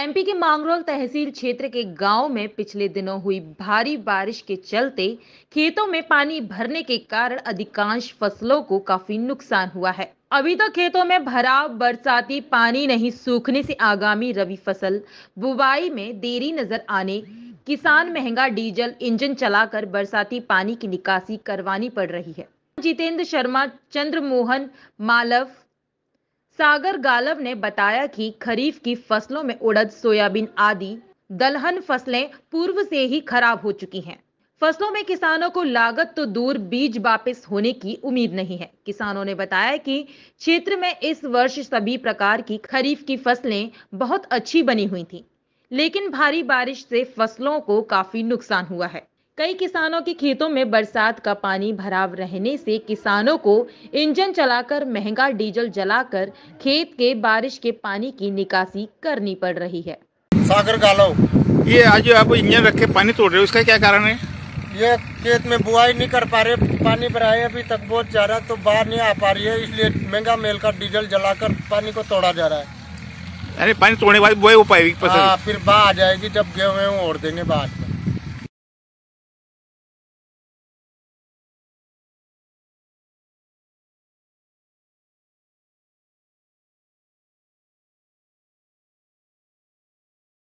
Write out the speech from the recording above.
MP के मांगरोल तहसील क्षेत्र के गांव में पिछले दिनों हुई भारी बारिश के चलते खेतों में पानी भरने के कारण अधिकांश फसलों को काफी नुकसान हुआ है अभी तो खेतों में भराव बरसाती पानी नहीं सूखने से आगामी रबी फसल बुवाई में देरी नजर आने किसान महंगा डीजल इंजन चलाकर बरसाती पानी की निकासी करवानी पड़ रही है जितेंद्र शर्मा चंद्रमोहन मालव सागर गालव ने बताया कि खरीफ की फसलों में उड़द सोयाबीन आदि दलहन फसलें पूर्व से ही खराब हो चुकी हैं फसलों में किसानों को लागत तो दूर बीज वापस होने की उम्मीद नहीं है किसानों ने बताया कि क्षेत्र में इस वर्ष सभी प्रकार की खरीफ की फसलें बहुत अच्छी बनी हुई थी लेकिन भारी बारिश से फसलों को काफी नुकसान हुआ है कई किसानों के खेतों में बरसात का पानी भराव रहने से किसानों को इंजन चलाकर महंगा डीजल जलाकर खेत के बारिश के पानी की निकासी करनी पड़ रही है सागर गालो ये आज आप इंजन रख के पानी तोड़ रहे हो उसका क्या कारण है ये खेत में बुआई नहीं कर पा रहे पानी भरा है अभी तक बहुत जा रहा है तो बाहर नहीं आ पा रही है इसलिए महंगा मेल का डीजल जलाकर पानी को तोड़ा जा रहा है अरे पानी तोड़ने के बाद बुआई हो पाएगी हाँ, फिर बाहर आ जाएगी जब गेहूँ और देंगे बाहर